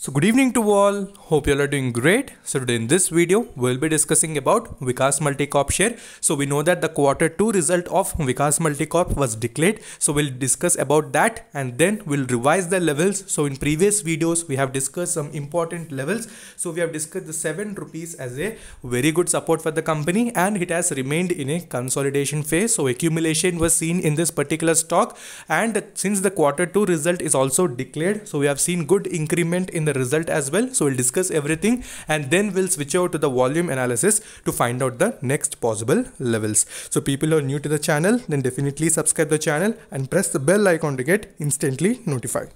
So good evening to all, hope you all are doing great. So today in this video, we'll be discussing about Vikas Multicorp share. So we know that the quarter 2 result of Vikas Multicorp was declared. So we'll discuss about that and then we'll revise the levels. So in previous videos, we have discussed some important levels. So we have discussed the 7 rupees as a very good support for the company and it has remained in a consolidation phase. So accumulation was seen in this particular stock and since the quarter 2 result is also declared, so we have seen good increment in the result as well. So we'll discuss everything and then we'll switch over to the volume analysis to find out the next possible levels. So people who are new to the channel, then definitely subscribe the channel and press the bell icon to get instantly notified.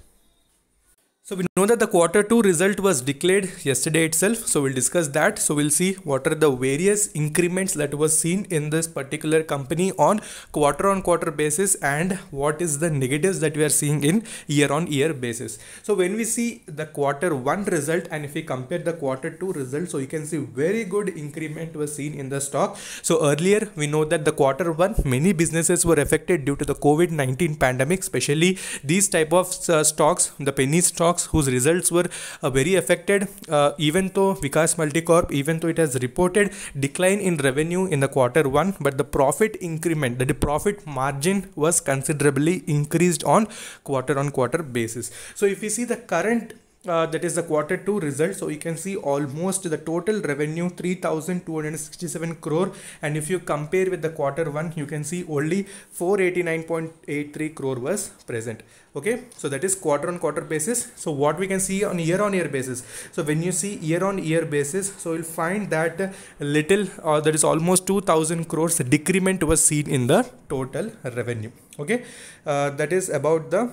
So we know that the quarter 2 result was declared yesterday itself. So we'll discuss that. So we'll see what are the various increments that was seen in this particular company on quarter on quarter basis and what is the negatives that we are seeing in year on year basis. So when we see the quarter 1 result and if we compare the quarter 2 result, so you can see very good increment was seen in the stock. So earlier we know that the quarter 1 many businesses were affected due to the COVID-19 pandemic, especially these type of uh, stocks, the penny stocks stocks whose results were uh, very affected. Uh, even though Vikas Multicorp, even though it has reported decline in revenue in the quarter one, but the profit increment, the profit margin was considerably increased on quarter on quarter basis. So if we see the current uh, that is the quarter two result so you can see almost the total revenue 3267 crore and if you compare with the quarter one you can see only 489.83 crore was present okay so that is quarter on quarter basis so what we can see on year on year basis so when you see year on year basis so you'll find that little or uh, that is almost 2000 crores decrement was seen in the total revenue okay uh, that is about the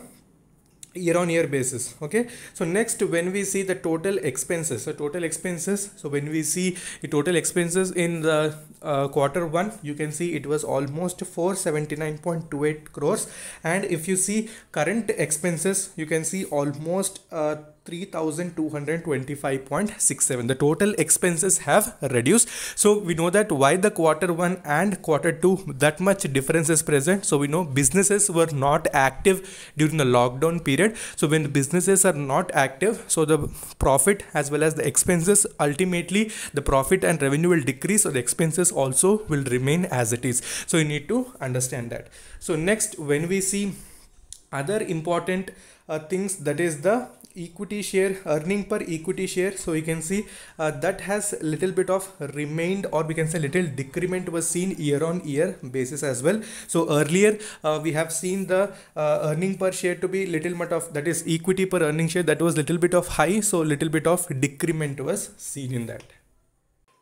year on year basis okay so next when we see the total expenses so total expenses so when we see the total expenses in the uh, quarter one you can see it was almost 479.28 crores and if you see current expenses you can see almost uh, 3225.67 the total expenses have reduced so we know that why the quarter 1 and quarter 2 that much difference is present so we know businesses were not active during the lockdown period so when businesses are not active so the profit as well as the expenses ultimately the profit and revenue will decrease so the expenses also will remain as it is so you need to understand that so next when we see other important uh, things that is the equity share earning per equity share so you can see uh, that has little bit of remained or we can say little decrement was seen year on year basis as well so earlier uh, we have seen the uh, earning per share to be little bit of that is equity per earning share that was little bit of high so little bit of decrement was seen in that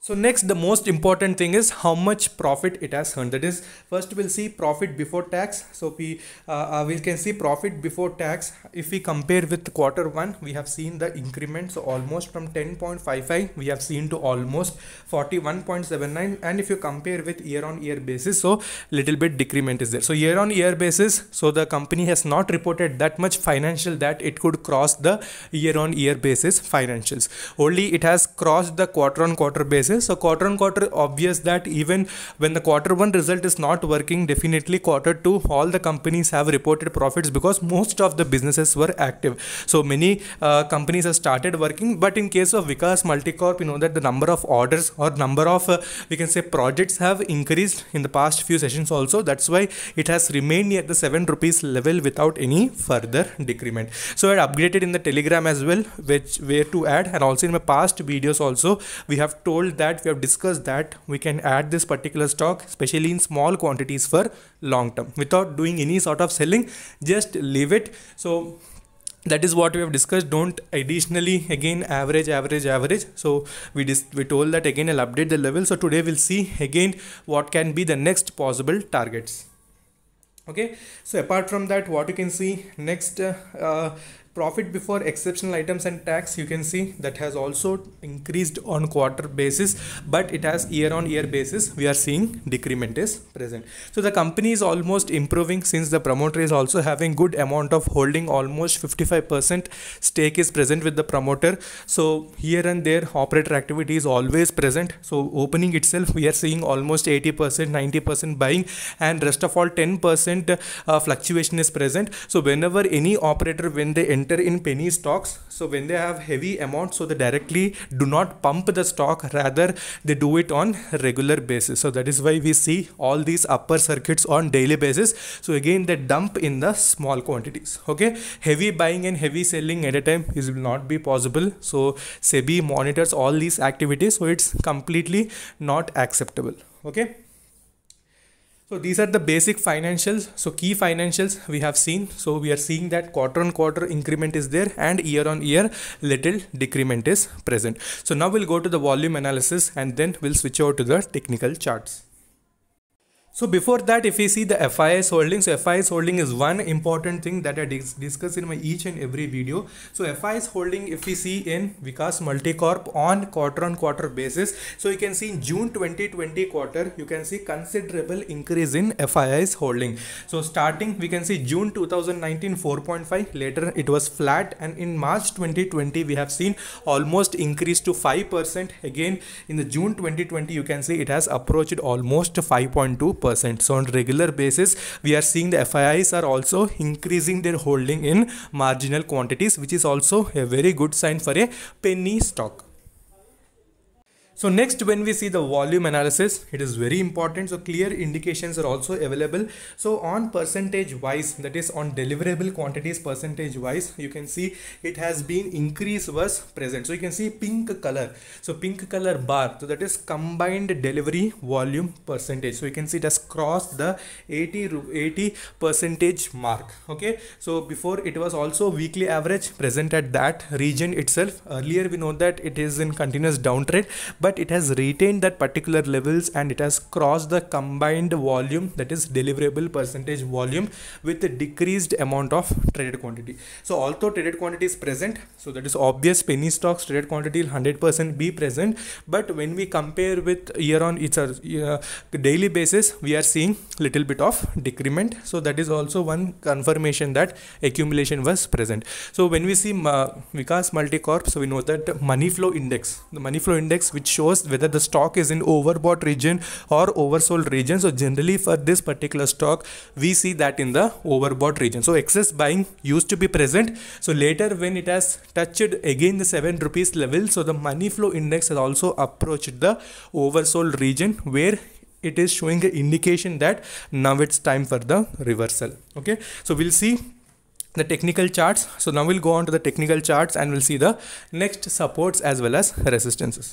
so next the most important thing is how much profit it has earned that is first we'll see profit before tax so we uh, uh we can see profit before tax if we compare with quarter 1 we have seen the increment so almost from 10.55 we have seen to almost 41.79 and if you compare with year on year basis so little bit decrement is there so year on year basis so the company has not reported that much financial that it could cross the year on year basis financials only it has crossed the quarter on quarter basis is so quarter on quarter obvious that even when the quarter one result is not working definitely quarter two all the companies have reported profits because most of the businesses were active so many uh, companies have started working but in case of vikas multicorp you know that the number of orders or number of uh, we can say projects have increased in the past few sessions also that's why it has remained at the 7 rupees level without any further decrement so i upgraded in the telegram as well which where to add and also in my past videos also we have told that we have discussed that we can add this particular stock especially in small quantities for long term without doing any sort of selling just leave it so that is what we have discussed don't additionally again average average average so we dis- we told that again i'll update the level so today we'll see again what can be the next possible targets okay so apart from that what you can see next uh, uh, profit before exceptional items and tax you can see that has also increased on quarter basis but it has year on year basis we are seeing decrement is present so the company is almost improving since the promoter is also having good amount of holding almost 55% stake is present with the promoter so here and there operator activity is always present so opening itself we are seeing almost 80% 90% buying and rest of all 10% uh, fluctuation is present so whenever any operator when they enter enter in penny stocks so when they have heavy amounts so they directly do not pump the stock rather they do it on regular basis so that is why we see all these upper circuits on daily basis so again they dump in the small quantities okay heavy buying and heavy selling at a time is not be possible so sebi monitors all these activities so it's completely not acceptable okay so these are the basic financials. So key financials we have seen. So we are seeing that quarter on quarter increment is there and year on year little decrement is present. So now we'll go to the volume analysis and then we'll switch over to the technical charts. So before that, if we see the FIS holding, so FIS holding is one important thing that I dis discuss in my each and every video. So FIS holding, if we see in Vikas Multicorp on quarter on quarter basis, so you can see in June 2020 quarter, you can see considerable increase in FIS holding. So starting, we can see June 2019 4.5, later it was flat and in March 2020 we have seen almost increase to 5%. Again, in the June 2020 you can see it has approached almost 5.2% percent So on regular basis, we are seeing the FIIs are also increasing their holding in marginal quantities, which is also a very good sign for a penny stock. So next when we see the volume analysis, it is very important. So clear indications are also available. So on percentage wise, that is on deliverable quantities percentage wise, you can see it has been increase was present. So you can see pink color. So pink color bar. So that is combined delivery volume percentage. So you can see it has crossed the 80, 80 percentage mark. Okay. So before it was also weekly average present at that region itself. Earlier we know that it is in continuous downtrend. But but it has retained that particular levels and it has crossed the combined volume that is deliverable percentage volume with a decreased amount of traded quantity so although traded quantity is present so that is obvious penny stocks traded quantity 100% be present but when we compare with year on it's a uh, daily basis we are seeing little bit of decrement so that is also one confirmation that accumulation was present so when we see uh, vikas multicorp so we know that money flow index the money flow index which shows whether the stock is in overbought region or oversold region so generally for this particular stock we see that in the overbought region so excess buying used to be present so later when it has touched again the 7 rupees level so the money flow index has also approached the oversold region where it is showing an indication that now it's time for the reversal okay so we'll see the technical charts so now we'll go on to the technical charts and we'll see the next supports as well as resistances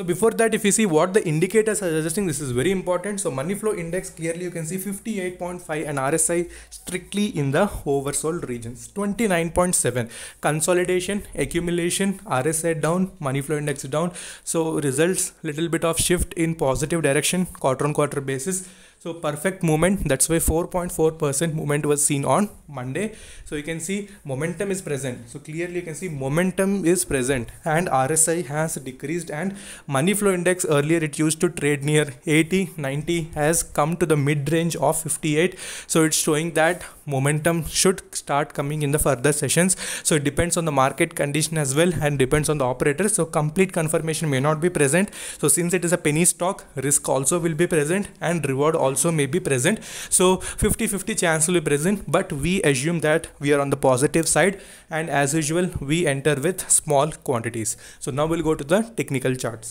so before that, if you see what the indicators are suggesting, this is very important. So money flow index, clearly you can see 58.5 and RSI strictly in the oversold regions, 29.7. Consolidation, accumulation, RSI down, money flow index down. So results, little bit of shift in positive direction, quarter on quarter basis so perfect movement that's why 4.4 percent movement was seen on monday so you can see momentum is present so clearly you can see momentum is present and rsi has decreased and money flow index earlier it used to trade near 80 90 has come to the mid range of 58 so it's showing that momentum should start coming in the further sessions so it depends on the market condition as well and depends on the operator so complete confirmation may not be present so since it is a penny stock risk also will be present and reward also also may be present so 50 50 chance will be present but we assume that we are on the positive side and as usual we enter with small quantities so now we'll go to the technical charts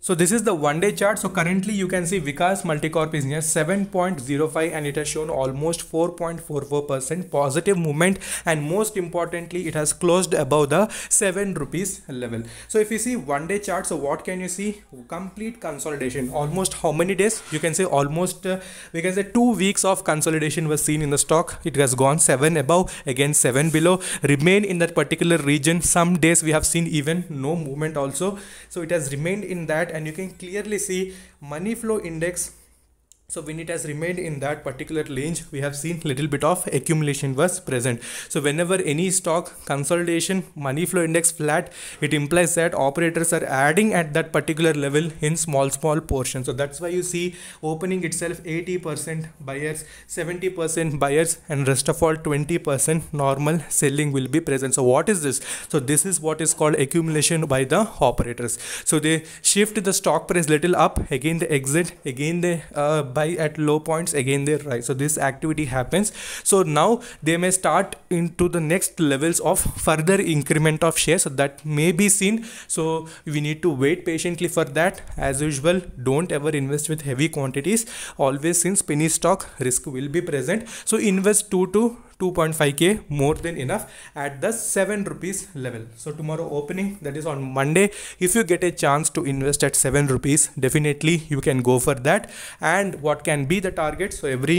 so this is the one day chart. So currently you can see Vikas Multicorp is near 7.05 and it has shown almost 4.44% positive movement and most importantly it has closed above the 7 rupees level. So if you see one day chart so what can you see? Complete consolidation. Almost how many days? You can say almost uh, we can say 2 weeks of consolidation was seen in the stock. It has gone 7 above again 7 below remain in that particular region. Some days we have seen even no movement also. So it has remained in that chart and you can clearly see money flow index so when it has remained in that particular range we have seen little bit of accumulation was present so whenever any stock consolidation money flow index flat it implies that operators are adding at that particular level in small small portion so that's why you see opening itself 80% buyers 70% buyers and rest of all 20% normal selling will be present so what is this so this is what is called accumulation by the operators so they shift the stock price little up again the exit again the uh, buy at low points again they rise so this activity happens so now they may start into the next levels of further increment of shares so that may be seen so we need to wait patiently for that as usual don't ever invest with heavy quantities always since penny stock risk will be present so invest 2 to 2.5k more than enough at the 7 rupees level so tomorrow opening that is on monday if you get a chance to invest at 7 rupees definitely you can go for that and what can be the target so every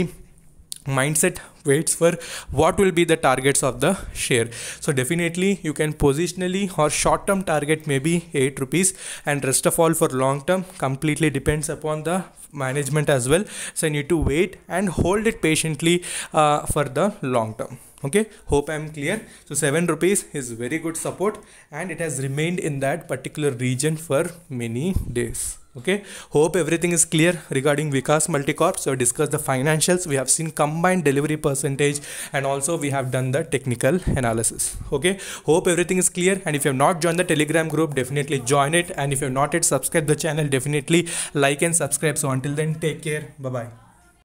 mindset waits for what will be the targets of the share so definitely you can positionally or short term target maybe 8 rupees and rest of all for long term completely depends upon the management as well so you need to wait and hold it patiently uh, for the long term okay hope i'm clear so 7 rupees is very good support and it has remained in that particular region for many days okay hope everything is clear regarding vikas multicorp so discuss the financials we have seen combined delivery percentage and also we have done the technical analysis okay hope everything is clear and if you have not joined the telegram group definitely join it and if you have not yet subscribed the channel definitely like and subscribe so until then take care bye bye